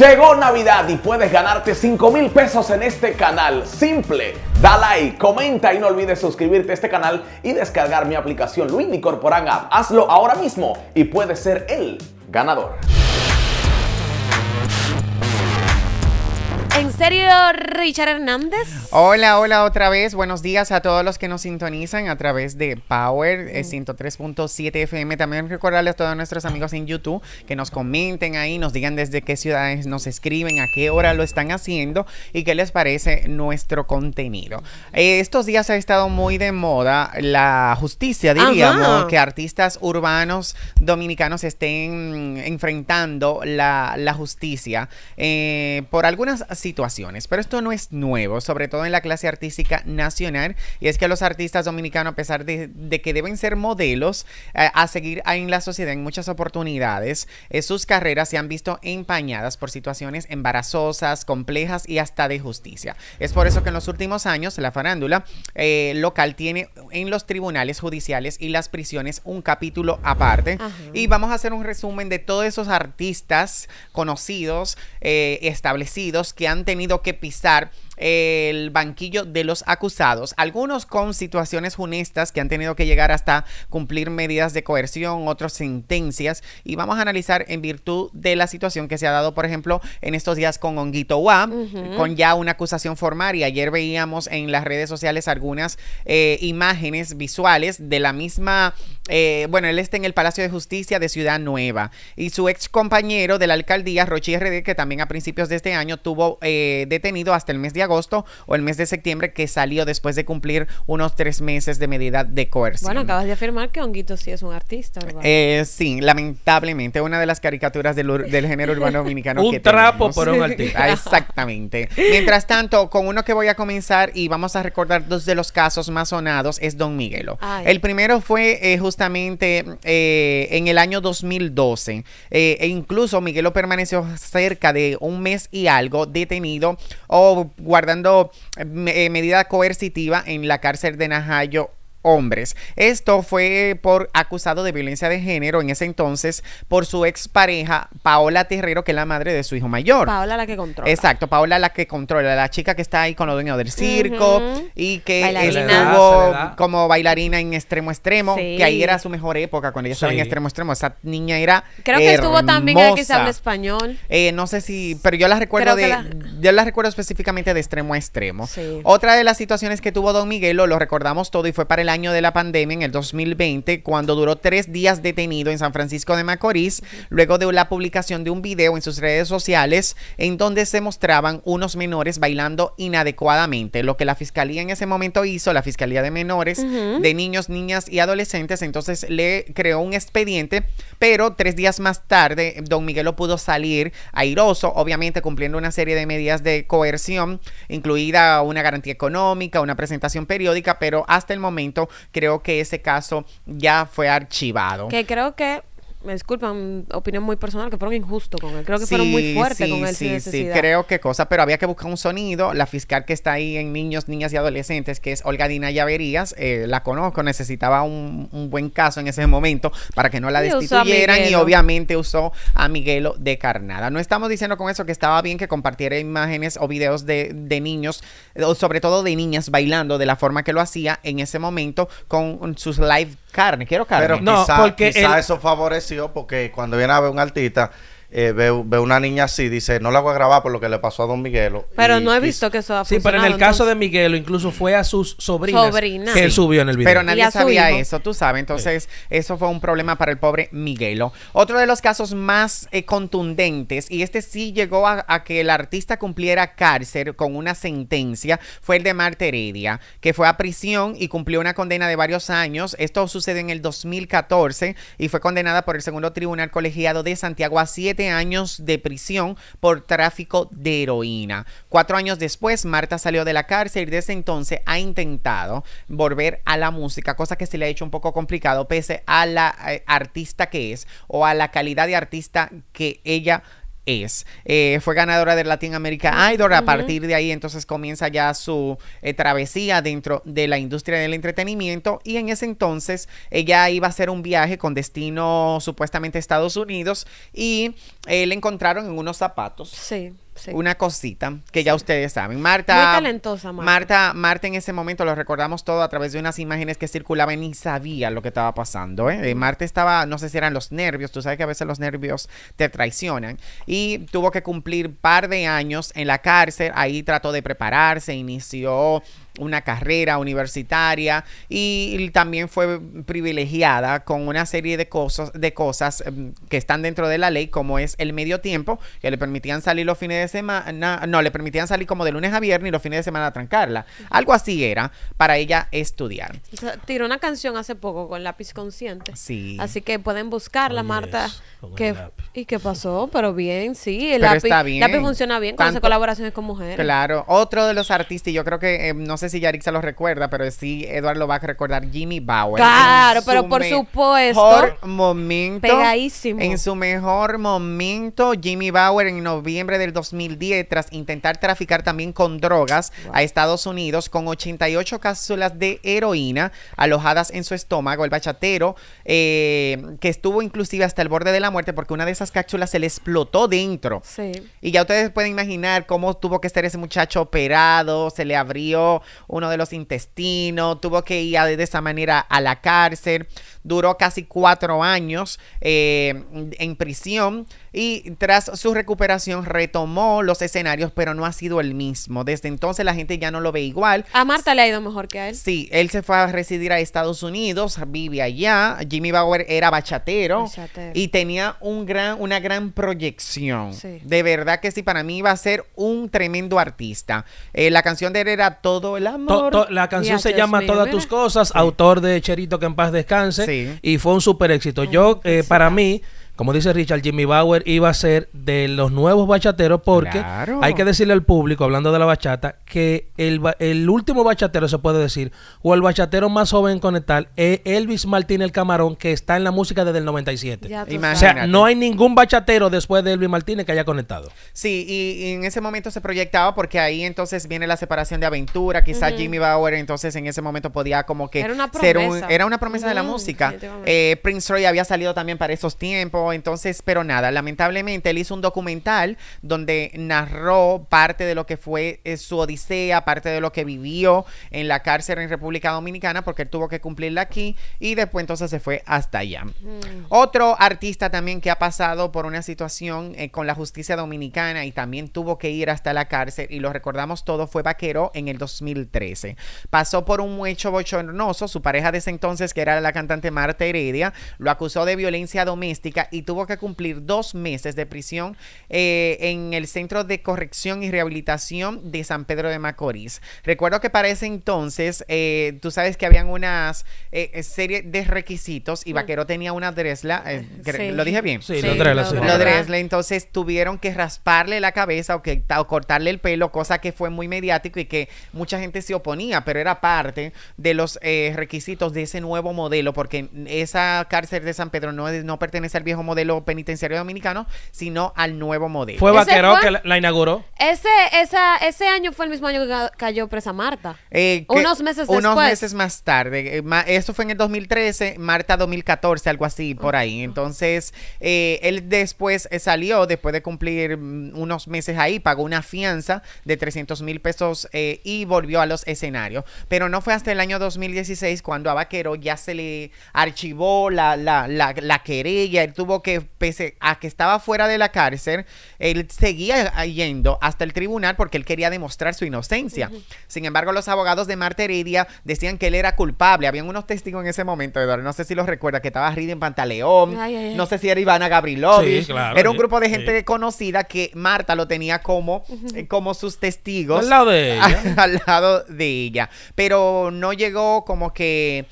Llegó Navidad y puedes ganarte 5 mil pesos en este canal. Simple, da like, comenta y no olvides suscribirte a este canal y descargar mi aplicación Luis Corporan App. Hazlo ahora mismo y puedes ser el ganador. ¿En serio, Richard Hernández? Hola, hola otra vez. Buenos días a todos los que nos sintonizan a través de Power 103.7 eh, mm. FM. También recordarles a todos nuestros amigos en YouTube que nos comenten ahí, nos digan desde qué ciudades nos escriben, a qué hora lo están haciendo y qué les parece nuestro contenido. Eh, estos días ha estado muy de moda la justicia, diríamos, que artistas urbanos dominicanos estén enfrentando la, justicia eh, por algunas situaciones situaciones, pero esto no es nuevo, sobre todo en la clase artística nacional, y es que los artistas dominicanos, a pesar de, que deben ser modelos eh, a seguir en la sociedad en muchas oportunidades, eh, sus carreras se han visto empañadas por situaciones embarazosas, complejas y hasta de justicia. Es por eso que en los últimos años la farándula eh, local tiene en los tribunales judiciales y las prisiones un capítulo aparte. Y vamos a hacer un resumen de todos esos artistas conocidos, establecidos, que han tenido que pisar el banquillo de los acusados, algunos con situaciones funestas que han tenido que llegar hasta cumplir medidas de coerción, otros sentencias, y vamos a analizar en virtud de la situación que se ha dado, por ejemplo, en estos días con Honguito Wa, con ya una acusación formal, y ayer veíamos en las redes sociales algunas eh, imágenes visuales de la misma, eh, bueno, él está en el Palacio de Justicia de Ciudad Nueva, y su ex compañero de la alcaldía, Rochi que también a principios de este año tuvo eh, detenido hasta el mes de agosto, o el mes de septiembre que salió después de cumplir unos tres meses de medida de coerción. Bueno, acabas de afirmar que Honguito sí es un artista. Eh, eh, sí, lamentablemente, una de las caricaturas del, género urbano dominicano. un trapo por un artista. exactamente. Mientras tanto, con uno que voy a comenzar y vamos a recordar dos de los casos más sonados es Don Miguelo. El primero fue eh, justamente en el año 2012 e incluso Miguelo permaneció cerca de un mes y algo detenido o guardado guardando eh, eh, medida coercitiva en la cárcel de Najayo hombres. Esto fue por acusado de violencia de género en ese entonces por su expareja Paola Terrero, que es la madre de su hijo mayor. Paola la que controla. Exacto, Paola la que controla, la chica que está ahí con los dueños del circo y que estuvo como bailarina en extremo extremo, que ahí era su mejor época cuando ella estaba en extremo extremo. Esa niña era Creo que estuvo también en que se habla español. Eh, no sé si, pero yo la recuerdo de yo la recuerdo específicamente de extremo extremo. Otra de las situaciones que tuvo Don Miguel, lo recordamos todo y fue para el año de la pandemia, en el 2020, cuando duró tres días detenido en San Francisco de Macorís, luego de la publicación de un video en sus redes sociales en donde se mostraban unos menores bailando inadecuadamente. Lo que la fiscalía en ese momento hizo, la fiscalía de menores, de niños, niñas y adolescentes, entonces le creó un expediente, pero tres días más tarde, don Miguelo pudo salir airoso, obviamente cumpliendo una serie de medidas de coerción, incluida una garantía económica, una presentación periódica, pero hasta el momento Creo que ese caso ya fue archivado. Que creo que me disculpan, opinión muy personal, que fueron injustos con él. Creo que fueron muy fuertes con él. Sí, sin sí, creo que cosa, pero había que buscar un sonido. La fiscal que está ahí en niños, niñas y adolescentes, que es Olga Dina Llaverías, eh, la conozco, necesitaba un, buen caso en ese momento para que no la destituyeran y, obviamente usó a Miguelo de Carnada. No estamos diciendo con eso que estaba bien que compartiera imágenes o videos de, de niños, o sobre todo de niñas bailando de la forma que lo hacía en ese momento con sus live Carne, quiero carne. Pero no, quizá, eso favoreció porque cuando viene a ver un artista eh, ve, una niña así, dice, no la voy a grabar por lo que le pasó a don Miguelo. Pero no he visto que eso ha Sí, pero en el caso de Miguelo, incluso fue a sus sobrinas, que él subió en el video. Pero nadie sabía eso, tú sabes. Entonces, eso fue un problema para el pobre Miguelo. Otro de los casos más eh, contundentes, y este sí llegó a, que el artista cumpliera cárcel con una sentencia, fue el de Marta Heredia, que fue a prisión y cumplió una condena de varios años. Esto sucede en el 2014 y fue condenada por el segundo tribunal colegiado de Santiago a siete años de prisión por tráfico de heroína. Cuatro años después, Marta salió de la cárcel y desde entonces ha intentado volver a la música, cosa que se le ha hecho un poco complicado pese a la eh, artista que es o a la calidad de artista que ella eh, fue ganadora de Latin America Idol. A partir de ahí entonces comienza ya su eh, travesía dentro de la industria del entretenimiento y en ese entonces ella iba a hacer un viaje con destino supuestamente Estados Unidos y eh, le encontraron en unos zapatos. Sí una cosita que ya ustedes saben. Marta. Muy talentosa, Marta. Marta. en ese momento lo recordamos todo a través de unas imágenes que circulaban y sabía lo que estaba pasando. ¿eh? eh Marta estaba, no sé si eran los nervios, tú sabes que a veces los nervios te traicionan. Y tuvo que cumplir par de años en la cárcel. Ahí trató de prepararse, inició una carrera universitaria y, también fue privilegiada con una serie de cosas, de cosas em, que están dentro de la ley, como es el medio tiempo, que le permitían salir los fines de semana, no, le permitían salir como de lunes a viernes y los fines de semana a trancarla. Algo así era para ella estudiar. tiró una canción hace poco con lápiz consciente. Sí. Así que pueden buscarla, Marta. Que, ¿Y qué pasó? Pero bien, sí. El lápiz, lápiz funciona bien con esas colaboraciones con mujeres. Claro. Otro de los artistas, y yo creo que, em, no sé si si se lo recuerda, pero sí Eduardo lo va a recordar Jimmy Bauer. Claro, pero por supuesto. Mejor momento. Pegadísimo. En su mejor momento, Jimmy Bauer en noviembre del 2010, tras intentar traficar también con drogas a Estados Unidos, con 88 cápsulas de heroína alojadas en su estómago, el bachatero, eh, que estuvo inclusive hasta el borde de la muerte porque una de esas cápsulas se le explotó dentro. Sí. Y ya ustedes pueden imaginar cómo tuvo que estar ese muchacho operado, se le abrió uno de los intestinos, tuvo que ir de esa manera a la cárcel, duró casi cuatro años eh, en prisión y tras su recuperación retomó los escenarios, pero no ha sido el mismo. Desde entonces la gente ya no lo ve igual. A Marta le ha ido mejor que a él. Sí, él se fue a residir a Estados Unidos, vive allá. Jimmy Bauer era bachatero, y tenía un gran, una gran proyección. De verdad que sí, para mí iba a ser un tremendo artista. Eh, la canción de él era Todo el Amor. la canción se llama Todas tus cosas, autor de Cherito que en paz descanse, y fue un super éxito. Yo, eh, para mí como dice Richard, Jimmy Bauer iba a ser de los nuevos bachateros porque hay que decirle al público, hablando de la bachata, que el, último bachatero se puede decir, o el bachatero más joven conectar, es Elvis Martínez el Camarón, que está en la música desde el 97. O sea, no hay ningún bachatero después de Elvis Martínez que haya conectado. Sí, y, en ese momento se proyectaba porque ahí entonces viene la separación de Aventura, quizás Jimmy Bauer entonces en ese momento podía como que era una promesa, era una promesa de la música. Eh, Prince Roy había salido también para esos tiempos entonces, pero nada, lamentablemente él hizo un documental donde narró parte de lo que fue eh, su odisea, parte de lo que vivió en la cárcel en República Dominicana, porque él tuvo que cumplirla aquí y después entonces se fue hasta allá. Mm. Otro artista también que ha pasado por una situación eh, con la justicia dominicana y también tuvo que ir hasta la cárcel y lo recordamos todo fue Vaquero en el 2013. Pasó por un hecho bochornoso, su pareja de ese entonces, que era la cantante Marta Heredia, lo acusó de violencia doméstica y tuvo que cumplir dos meses de prisión eh, en el Centro de Corrección y Rehabilitación de San Pedro de Macorís. Recuerdo que para ese entonces, eh, tú sabes que habían unas eh, serie de requisitos y mm. Vaquero tenía una dresla, ¿lo dije bien? Sí, la dresla, dresla, entonces tuvieron que rasparle la cabeza o, que, cortarle el pelo, cosa que fue muy mediático y que mucha gente se oponía, pero era parte de los requisitos de ese nuevo modelo, porque esa cárcel de San Pedro no, no pertenece al viejo modelo modelo penitenciario dominicano, sino al nuevo modelo. Fue Vaqueró que la, inauguró. Ese, esa, ese año fue el mismo año que cayó presa Marta. Eh, unos meses después. Unos meses más tarde. Eh, Esto fue en el 2013, Marta 2014, algo así, por ahí. Entonces, eh, él después salió, después de cumplir mm, unos meses ahí, pagó una fianza de 300 mil pesos y volvió a los escenarios. Pero no fue hasta el año 2016 cuando a Vaquero ya se le archivó la, la, querella, él tuvo que pese a que estaba fuera de la cárcel, él seguía yendo hasta el tribunal porque él quería demostrar su inocencia. Sin embargo, los abogados de Marta Heredia decían que él era culpable. Habían unos testigos en ese momento, Eduardo. No sé si los recuerda, que estaba en Pantaleón. No sé si era Ivana Gabrilovich. era un grupo de gente conocida que Marta lo tenía como, eh, como sus testigos. Al lado de ella. al lado de ella. Pero no llegó como que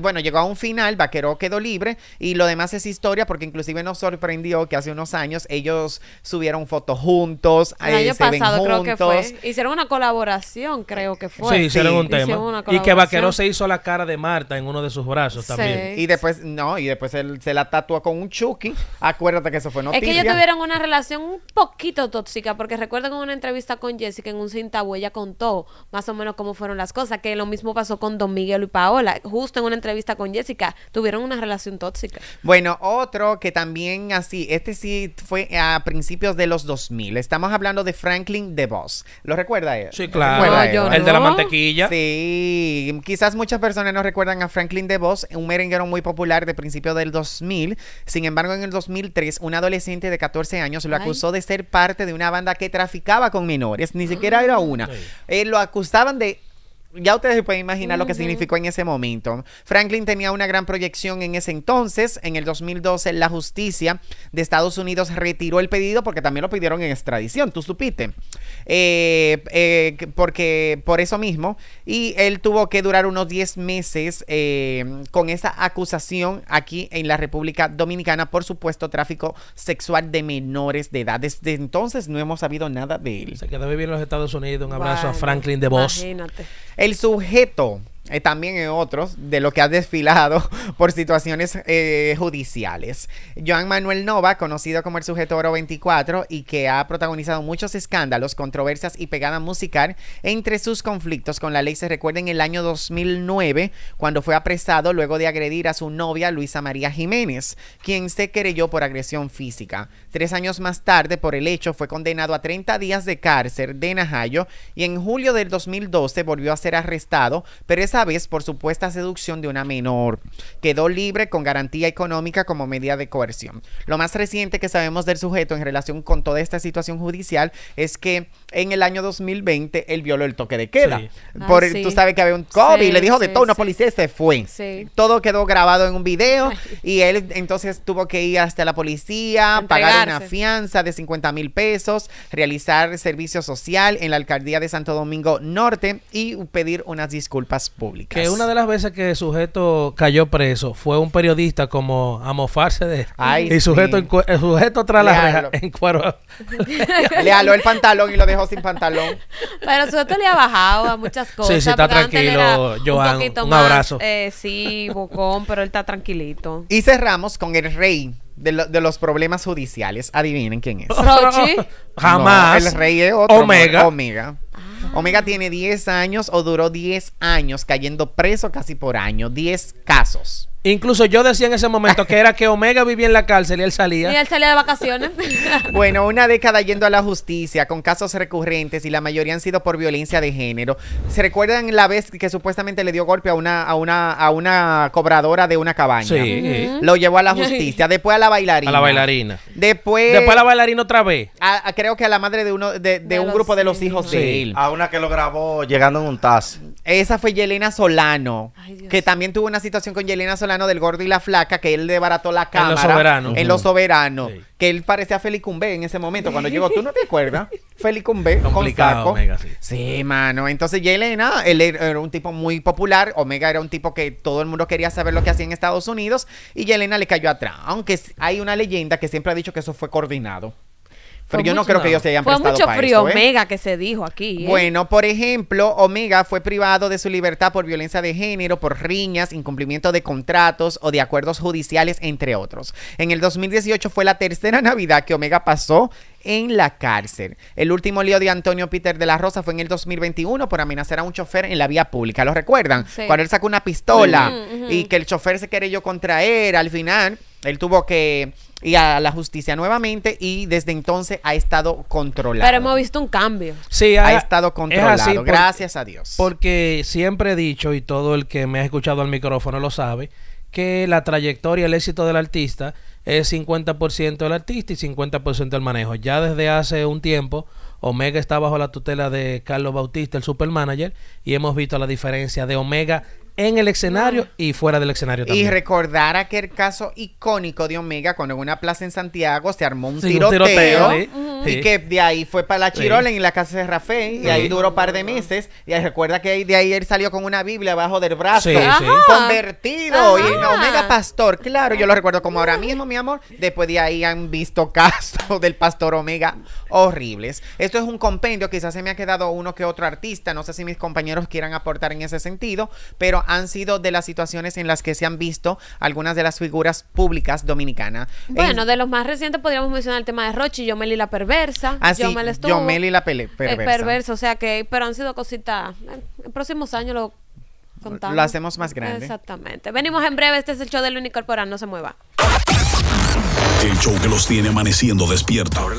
bueno, llegó a un final, Vaquero quedó libre y lo demás es historia porque inclusive nos sorprendió que hace unos años ellos subieron fotos juntos. El año eh, pasado creo que fue. Hicieron una colaboración, creo que fue. Sí, hicieron un tema. y que Vaquero se hizo la cara de Marta en uno de sus brazos también. Y después, no, y después él, se la tatuó con un Chucky. Acuérdate que eso fue noticia. Es que ellos tuvieron una relación un poquito tóxica porque recuerdo que en una entrevista con Jessica en un cintabuella ella contó más o menos cómo fueron las cosas, que lo mismo pasó con Don Miguel y Paola justo en una entrevista con Jessica, tuvieron una relación tóxica. Bueno, otro que también así, este sí fue a principios de los 2000. Estamos hablando de Franklin DeVos. ¿Lo recuerda él? Sí, claro. El de la mantequilla. Sí, quizás muchas personas no recuerdan a Franklin DeVos, un merenguero muy popular de principios del 2000. Sin embargo, en el 2003, un adolescente de 14 años lo acusó de ser parte de una banda que traficaba con menores, ni siquiera era ah. una. Eh, lo acusaban de ya ustedes pueden imaginar lo que significó en ese momento. Franklin tenía una gran proyección en ese entonces. En el 2012, la justicia de Estados Unidos retiró el pedido porque también lo pidieron en extradición, tú supiste. Eh, eh, porque por eso mismo. Y él tuvo que durar unos 10 meses eh, con esa acusación aquí en la República Dominicana por supuesto tráfico sexual de menores de edad. Desde entonces no hemos sabido nada de él. Se quedó viviendo en los Estados Unidos. Un abrazo a Franklin de vos Imagínate el sujeto eh, también en otros, de lo que ha desfilado por situaciones eh, judiciales. Joan Manuel Nova, conocido como el sujeto Oro 24 y que ha protagonizado muchos escándalos, controversias y pegada musical, entre sus conflictos con la ley se recuerda en el año 2009, cuando fue apresado luego de agredir a su novia Luisa María Jiménez, quien se querelló por agresión física. Tres años más tarde, por el hecho, fue condenado a 30 días de cárcel de Najayo y en julio del 2012 volvió a ser arrestado, pero esa vez por supuesta seducción de una menor. Quedó libre con garantía económica como medida de coerción. Lo más reciente que sabemos del sujeto en relación con toda esta situación judicial es que en el año 2020 él violó el toque de queda. Sí. Ah, por, Tú sabes que había un COVID, le dijo de todo, una policía se fue. Todo quedó grabado en un video y él entonces tuvo que ir hasta la policía, pagar una fianza de 50 mil pesos, realizar servicio social en la alcaldía de Santo Domingo Norte y pedir unas disculpas públicas. Que una de las veces que el sujeto cayó preso fue un periodista como Amofarse mofarse de Ay, sujeto, sujeto tras la reja le aló el pantalón y lo dejó sin pantalón. Pero el sujeto le ha bajado a muchas cosas. Sí, sí, está tranquilo, Joan. Un, abrazo. Eh, sí, bocón, pero él está tranquilito. Y cerramos con el rey. De, los problemas judiciales, adivinen quién es. Jamás. el rey es otro. Omega. Omega. Omega tiene 10 años o duró 10 años cayendo preso casi por año, 10 casos. Incluso yo decía en ese momento que era que Omega vivía en la cárcel y él salía. Y él salía de vacaciones. bueno, una década yendo a la justicia con casos recurrentes y la mayoría han sido por violencia de género. ¿Se recuerdan la vez que supuestamente le dio golpe a una a una a una cobradora de una cabaña? Sí. Lo llevó a la justicia, después a la bailarina. A la bailarina. Después Después a la bailarina otra vez. creo que a la madre de uno de, un grupo de los hijos de él. A una que lo grabó llegando en un taxi. Esa fue Yelena Solano, que también tuvo una situación con Yelena Solano del Gordo y la Flaca, que él debarató la cámara. En Los Soberanos. En Los Soberanos. Que él parecía Cumbe en ese momento, cuando llegó. ¿Tú no te acuerdas? Cumbe. con saco. Omega, sí. sí. mano. Entonces Yelena, él er, era un tipo muy popular. Omega era un tipo que todo el mundo quería saber lo que hacía en Estados Unidos. Y Yelena le cayó atrás. Aunque hay una leyenda que siempre ha dicho que eso fue coordinado. Pero yo no creo que ellos se hayan prestado frío ¿eh? Omega que se dijo aquí. ¿eh? Bueno, por ejemplo, Omega fue privado de su libertad por violencia de género, por riñas, incumplimiento de contratos o de acuerdos judiciales, entre otros. En el 2018 fue la tercera Navidad que Omega pasó en la cárcel. El último lío de Antonio Peter de la Rosa fue en el 2021 por amenazar a un chofer en la vía pública. ¿Lo recuerdan? Cuando él sacó una pistola y que el chofer se quería yo contraer. al final. Él tuvo que ir a la justicia nuevamente y desde entonces ha estado controlado. Pero hemos visto un cambio. Sí, ha, estado controlado, gracias a Dios. Porque siempre he dicho, y todo el que me ha escuchado al micrófono lo sabe, que la trayectoria, el éxito del artista es 50% del artista y 50% del manejo. Ya desde hace un tiempo, Omega está bajo la tutela de Carlos Bautista, el supermanager, y hemos visto la diferencia de Omega en el escenario y fuera del escenario también. Y recordar aquel caso icónico de Omega cuando en una plaza en Santiago se armó un tiroteo. Y que de ahí fue para la Chirolen en la casa de Rafael. Y ahí duró un par de meses. Y recuerda que de ahí él salió con una Biblia abajo del brazo. convertido. Y en Omega Pastor. Claro, yo lo recuerdo como ahora mismo, mi amor. Después de ahí han visto casos del Pastor Omega horribles. Esto es un compendio. Quizás se me ha quedado uno que otro artista. No sé si mis compañeros quieran aportar en ese sentido. Pero han sido de las situaciones en las que se han visto algunas de las figuras públicas dominicanas. Bueno, de los más recientes podríamos mencionar el tema de Rochi, Yomeli La perversa. Ah, estuvo. Yo y la pele, eh, perversa. o sea que, pero han sido cositas. En eh, próximos años lo contamos. Lo hacemos más grande. Exactamente. Venimos en breve, este es el show del Corporal, no se mueva. El show que los tiene amaneciendo despierta.